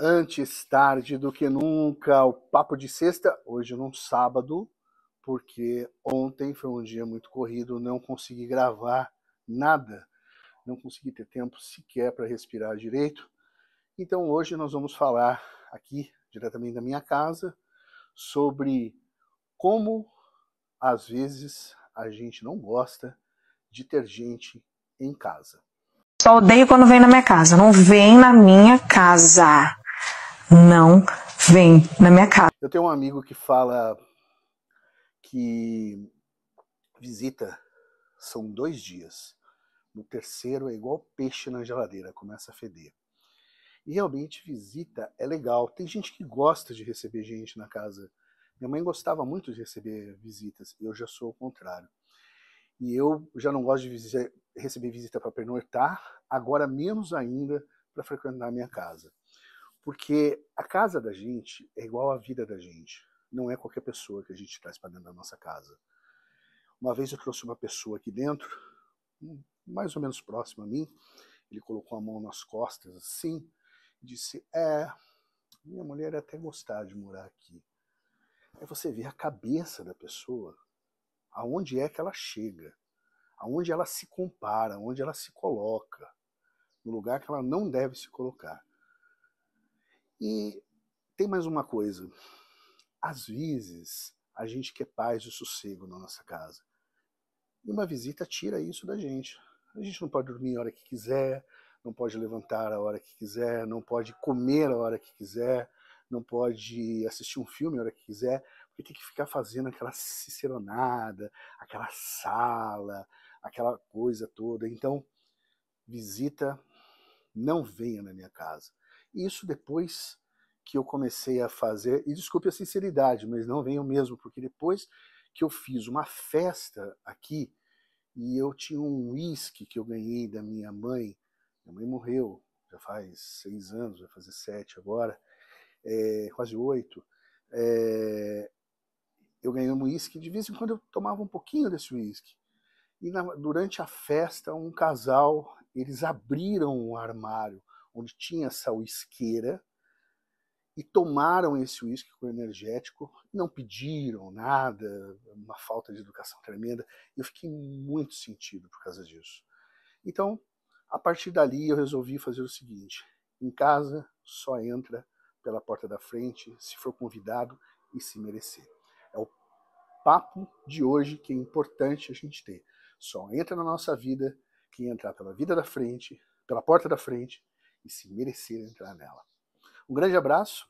Antes tarde do que nunca, o papo de sexta, hoje num sábado, porque ontem foi um dia muito corrido, não consegui gravar nada, não consegui ter tempo sequer para respirar direito. Então hoje nós vamos falar aqui, diretamente da minha casa, sobre como às vezes a gente não gosta de ter gente em casa. Só odeio quando vem na minha casa. Não vem na minha casa não vem na minha casa. Eu tenho um amigo que fala que visita são dois dias. No terceiro é igual peixe na geladeira, começa a feder. E realmente visita é legal. Tem gente que gosta de receber gente na casa. Minha mãe gostava muito de receber visitas, eu já sou o contrário. E eu já não gosto de visita, receber visita para pernoitar, agora menos ainda para frequentar a minha casa. Porque a casa da gente é igual à vida da gente. Não é qualquer pessoa que a gente traz para dentro da nossa casa. Uma vez eu trouxe uma pessoa aqui dentro, hum, mais ou menos próxima a mim, ele colocou a mão nas costas assim, e disse: É, minha mulher ia até gostar de morar aqui. É você ver a cabeça da pessoa, aonde é que ela chega, aonde ela se compara, aonde ela se coloca, no lugar que ela não deve se colocar. E tem mais uma coisa. Às vezes, a gente quer paz e sossego na nossa casa. E uma visita tira isso da gente. A gente não pode dormir a hora que quiser, não pode levantar a hora que quiser, não pode comer a hora que quiser, não pode assistir um filme a hora que quiser, porque tem que ficar fazendo aquela ciceronada, aquela sala, aquela coisa toda. Então, visita, não venha na minha casa. Isso depois que eu comecei a fazer, e desculpe a sinceridade, mas não venho mesmo, porque depois que eu fiz uma festa aqui, e eu tinha um uísque que eu ganhei da minha mãe, minha mãe morreu já faz seis anos, vai fazer sete agora, é, quase oito, é, eu ganhei um uísque, de vez em quando eu tomava um pouquinho desse uísque. E na, durante a festa, um casal, eles abriram um armário onde tinha essa uísqueira e tomaram esse uísque com energético, não pediram nada, uma falta de educação tremenda. Eu fiquei muito sentido por causa disso. Então, a partir dali, eu resolvi fazer o seguinte: em casa, só entra pela porta da frente se for convidado e se merecer. É o papo de hoje que é importante a gente ter. Só entra na nossa vida quem entrar pela vida da frente, pela porta da frente, e se merecer entrar nela. Um grande abraço